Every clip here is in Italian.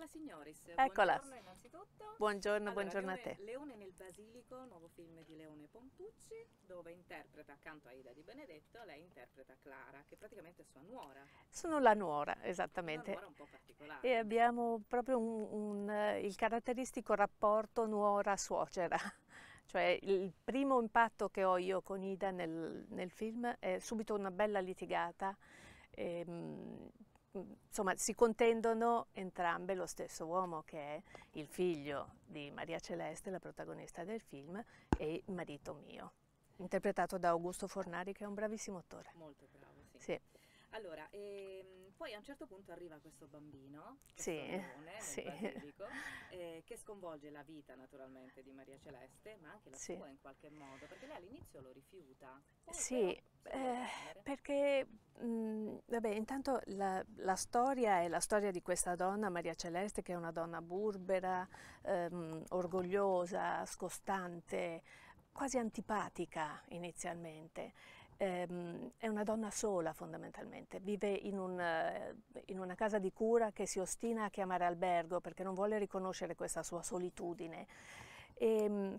Carla Signoris. Eccola. Buongiorno innanzitutto. Buongiorno, allora, buongiorno Leone, a te. Leone nel Basilico, nuovo film di Leone Pompucci, dove interpreta accanto a Ida Di Benedetto, lei interpreta Clara, che praticamente è sua nuora. Sono la nuora, esattamente. Una nuora un po' particolare. E abbiamo proprio un, un, eh, il caratteristico rapporto nuora-suocera. Cioè il primo impatto che ho io con Ida nel, nel film è subito una bella litigata. Ehm, insomma, si contendono entrambe lo stesso uomo che è il figlio di Maria Celeste, la protagonista del film, e il marito mio, interpretato da Augusto Fornari che è un bravissimo attore. Molto bravo, sì. sì. Allora, ehm, poi a un certo punto arriva questo bambino, questo sì, bambone, sì. Basilico, eh, che sconvolge la vita naturalmente di Maria Celeste, ma anche la sì. sua in qualche modo, perché lei all'inizio lo rifiuta. sì, eh, perché, mh, vabbè, intanto la, la, storia è la storia di questa donna, Maria Celeste, che è una donna burbera, ehm, orgogliosa, scostante, quasi antipatica inizialmente ehm, è una donna sola fondamentalmente, vive in, un, eh, in, una casa di cura che si ostina a chiamare albergo perché non vuole riconoscere questa sua solitudine. E, ehm,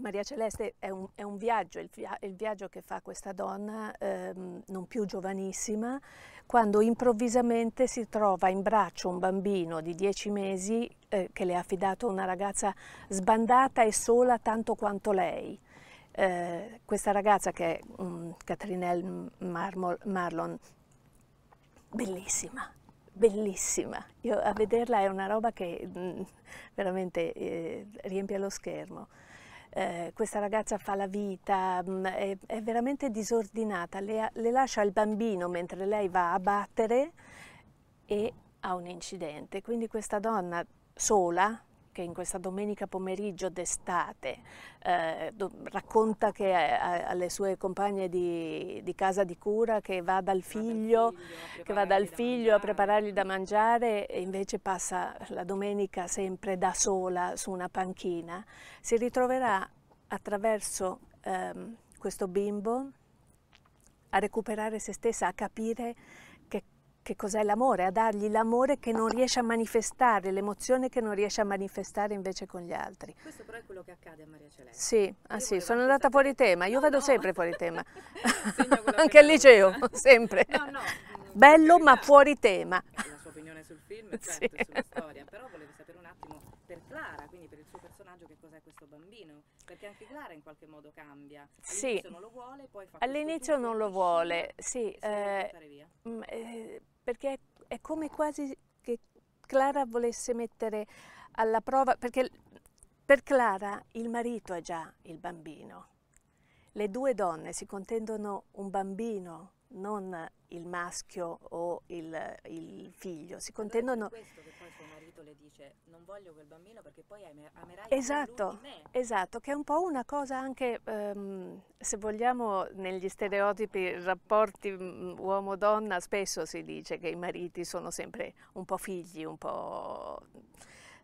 Maria Celeste è un, è un viaggio, il, via, il, viaggio che fa questa donna ehm, non più giovanissima, quando improvvisamente si trova in braccio un bambino di dieci mesi eh, che le ha affidato una ragazza sbandata e sola tanto quanto lei. Eh, questa ragazza che è um, mm, Catrinelle Marmol, Marlon, bellissima, bellissima. Io, a vederla è una roba che mm, veramente eh, riempie lo schermo. Eh, questa ragazza fa la vita, mh, mm, è, è, veramente disordinata, le, le, lascia il bambino mentre lei va a battere e ha un incidente. Quindi questa donna sola, che in questa domenica pomeriggio d'estate eh, do, racconta che, eh, a, alle sue compagne di, di, casa di cura che va dal figlio, che va dal figlio a preparargli da mangiare e invece passa la domenica sempre da sola su una panchina, si ritroverà attraverso ehm, questo bimbo a recuperare se stessa, a capire che cos'è l'amore, a dargli l'amore che non riesce a manifestare, l'emozione che non riesce a manifestare invece con gli altri. Questo però è quello che accade a Maria Celeste. Sì, ah sì sono andata fuori tema, io no, vedo no. sempre fuori tema, anche al liceo, sempre. No, mm, Bello ma fuori tema. La sua opinione sul film, certo, sì. sulla storia, però volevo sapere un attimo per Clara, quindi per il suo personaggio che cos'è questo bambino, perché anche Clara in qualche modo cambia. All'inizio sì. non lo vuole, poi fa All'inizio non lo vuole, sì. E eh, perché è, è come quasi che Clara volesse mettere alla prova, perché per Clara il marito è già il bambino le due donne si contendono un bambino, non il maschio o il, il figlio, si contendono... questo che poi suo marito le dice, non voglio quel bambino perché poi amerai esatto, me. Esatto, che è un po' una cosa anche, um, se vogliamo, negli stereotipi, rapporti mm, uomo-donna, spesso si dice che i mariti sono sempre un po' figli, un po'...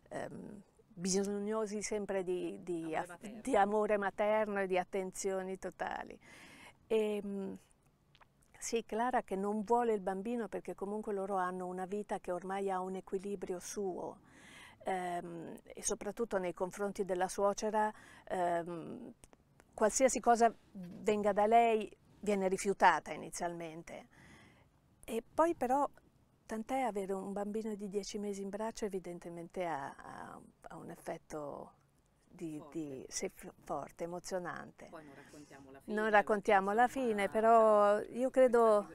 Um, bisognosi sempre di, di, amore, a, materno. di amore, materno. e di attenzioni totali. E, ehm, sì, Clara che non vuole il bambino perché comunque loro hanno una vita che ormai ha un equilibrio suo ehm, e soprattutto nei confronti della suocera ehm, qualsiasi cosa venga da lei viene rifiutata inizialmente. E poi però Tant'è avere un bambino di 10 mesi in braccio evidentemente ha, ha, ha un effetto di, forte. Di, sì, forte. emozionante. Poi non raccontiamo la fine. Non raccontiamo la fine, però io credo...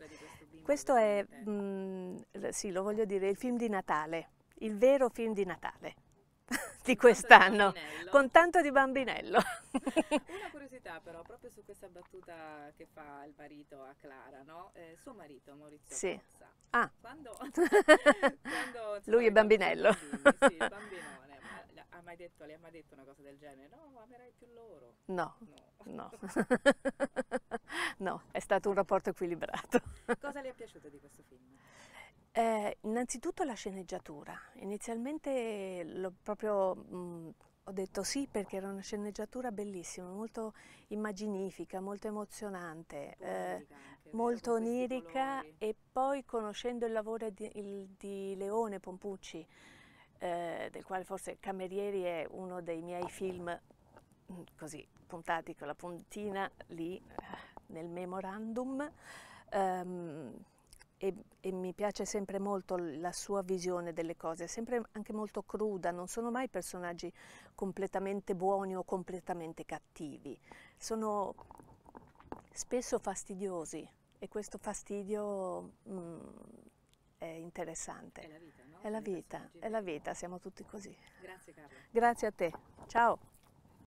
Questo è, mh, mm, sì, lo voglio dire, il film di Natale, il vero film di Natale fasti quest'anno, con tanto di bambinello. Una curiosità però, proprio su questa battuta che fa il marito a Clara, no? eh, suo marito Maurizio sì. Pozza. Ah. Quando, quando Lui è bambinello. Bambini, sì, bambinone. Ha mai detto, le ha mai detto una cosa del genere? No, amerai più loro. No, no. no, no è stato un rapporto equilibrato. Cosa le è piaciuto di questo film? Eh, innanzitutto la sceneggiatura. Inizialmente proprio, mh, mhmm, ho detto sì perché era una sceneggiatura bellissima, molto immaginifica, molto emozionante, eh, molto onirica e poi conoscendo il lavoro di, il, di Leone Pompucci, eh, del quale forse Camerieri è uno dei miei film mhmm, così puntati con la puntina lì eh, nel memorandum. Um, e, e, mi piace sempre molto la sua visione delle cose, è sempre anche molto cruda, non sono mai personaggi completamente buoni o completamente cattivi, sono spesso fastidiosi e questo fastidio mh, mm, è interessante. È la vita, no? È la vita, è la vita, siamo tutti così. Grazie Carla. Grazie a te, ciao.